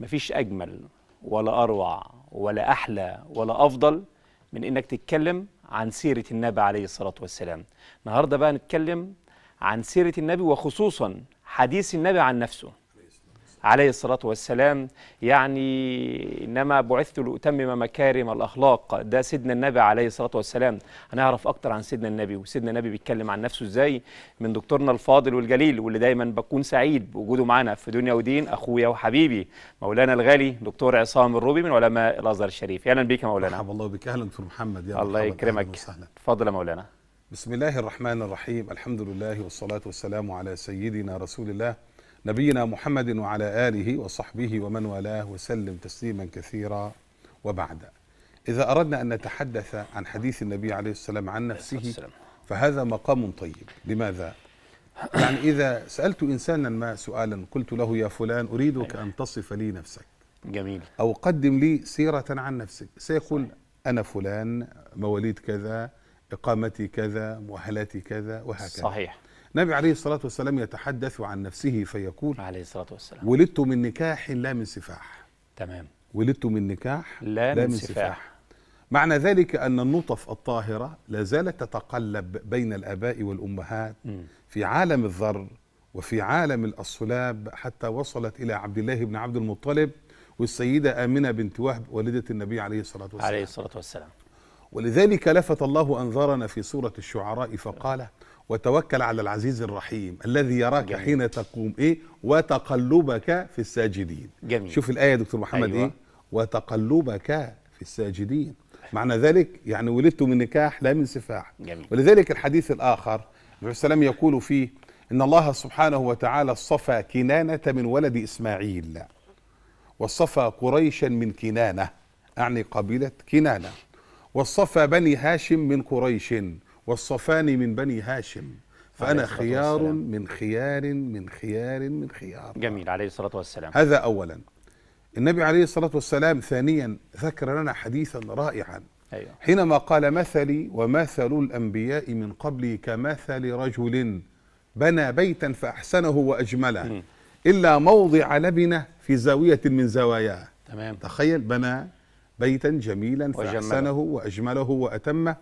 مفيش أجمل ولا أروع ولا أحلى ولا أفضل من إنك تتكلم عن سيرة النبي عليه الصلاة والسلام النهاردة بقى نتكلم عن سيرة النبي وخصوصا حديث النبي عن نفسه عليه الصلاة والسلام يعني إنما بعثت لأتمم مكارم الأخلاق ده سيدنا النبي عليه الصلاة والسلام هنعرف أكتر عن سيدنا النبي وسيدنا النبي بيتكلم عن نفسه إزاي من دكتورنا الفاضل والجليل واللي دايما بكون سعيد بوجوده معنا في دنيا ودين أخويا وحبيبي مولانا الغالي دكتور عصام الروبي من علماء الأزهر الشريف أهلا بك يا مولانا مرحبا الله بك أهلا في محمد يا الله يكرمك تفضل يا مولانا بسم الله الرحمن الرحيم الحمد لله والصلاة والسلام على سيدنا رسول الله نبينا محمد وعلى آله وصحبه ومن والاه وسلم تسليما كثيرا وبعد إذا أردنا أن نتحدث عن حديث النبي عليه السلام عن نفسه فهذا مقام طيب لماذا؟ يعني إذا سألت إنسانا ما سؤالا قلت له يا فلان أريدك أن تصف لي نفسك جميل أو قدم لي سيرة عن نفسك سيقول أنا فلان مواليد كذا إقامتي كذا مؤهلاتي كذا وهكذا صحيح النبي عليه الصلاة والسلام يتحدث عن نفسه فيقول عليه الصلاة والسلام ولدت من نكاح لا من سفاح تمام ولدت من نكاح لا, لا من, من سفاح. سفاح معنى ذلك أن النطف الطاهرة لا زالت تتقلب بين الآباء والأمهات م. في عالم الذر وفي عالم الأصلاب حتى وصلت إلى عبد الله بن عبد المطلب والسيدة آمنة بنت وهب والدة النبي عليه الصلاة والسلام عليه الصلاة والسلام ولذلك لفت الله أنظارنا في سورة الشعراء فقال وتوكل على العزيز الرحيم الذي يراك جميل. حين تقوم ايه وتقلبك في الساجدين جميل. شوف الايه يا دكتور محمد إيه؟ أيوة. ايه وتقلبك في الساجدين معنى ذلك يعني ولدت من نكاح لا من سفاح جميل. ولذلك الحديث الاخر النبي السلام يقول فيه ان الله سبحانه وتعالى اصطفى كنانه من ولد اسماعيل واصطفى قريشا من كنانه اعني قبيله كنانه واصطفى بني هاشم من قريش والصفان من بني هاشم فأنا خيار من خيار من خيار من خيار جميل عليه الصلاة والسلام هذا أولا النبي عليه الصلاة والسلام ثانيا ذكر لنا حديثا رائعا أيوه. حينما قال مثلي ومثل الأنبياء من قبلي كمثل رجل بنى بيتا فأحسنه وأجمله م. إلا موضع لبنة في زاوية من زواياه تمام تخيل بنى بيتا جميلا فأحسنه وأجمله وأتمه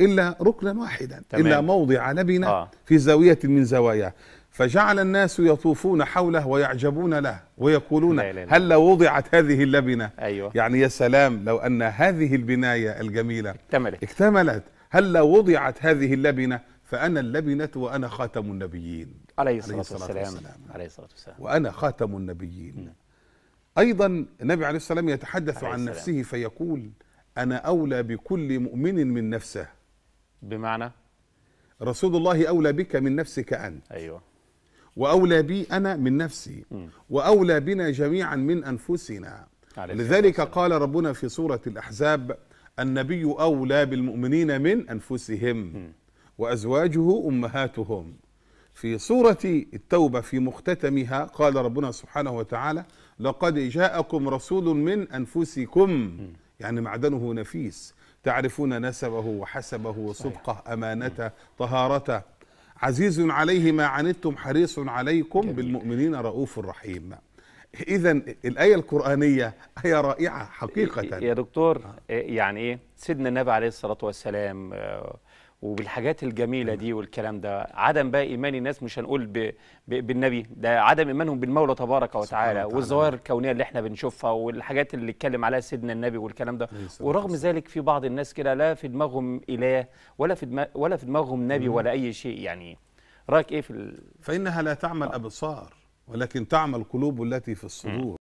إلا ركنا واحدا تمام. إلا موضع لبنة آه. في زاوية من زواياه فجعل الناس يطوفون حوله ويعجبون له ويقولون لا لا هل لو وضعت هذه اللبنة أيوة. يعني يا سلام لو أن هذه البناية الجميلة اكتملت, اكتملت هل لو وضعت هذه اللبنة فأنا اللبنة وأنا خاتم النبيين عليه الصلاة, عليه الصلاة والسلام. والسلام عليه الصلاة والسلام وأنا خاتم النبيين م. نعم. أيضا النبي عليه الصلاه والسلام يتحدث عليه عن السلام. نفسه فيقول أنا أولى بكل مؤمن من نفسه بمعنى رسول الله أولى بك من نفسك أنت أيوة وأولى بي أنا من نفسي م. وأولى بنا جميعا من أنفسنا لذلك قال ربنا في سورة الأحزاب النبي أولى بالمؤمنين من أنفسهم م. وأزواجه أمهاتهم في سورة التوبة في مختتمها قال ربنا سبحانه وتعالى لقد جاءكم رسول من أنفسكم م. يعني معدنه نفيس تعرفون نسبه وحسبه وصدقه أمانته طهارته عزيز عليه ما عنتم حريص عليكم جميل. بالمؤمنين رؤوف رحيم إذا الآية القرآنية آية رائعة حقيقة يا دكتور يعني إيه سيدنا النبي عليه الصلاة والسلام آه، وبالحاجات الجميله أيوة. دي والكلام ده عدم بقى ايمان الناس مش هنقول ب... ب... بالنبي ده عدم ايمانهم بالمولى تبارك وتعالى والظواهر الكونيه اللي احنا بنشوفها والحاجات اللي اتكلم عليها سيدنا النبي والكلام ده ورغم ذلك في بعض الناس كده لا في دماغهم اله ولا في دماغ ولا في دماغهم نبي ولا اي شيء يعني رايك ايه في ال... فانها لا تعمل آه. ابصار ولكن تعمل قلوب التي في الصدور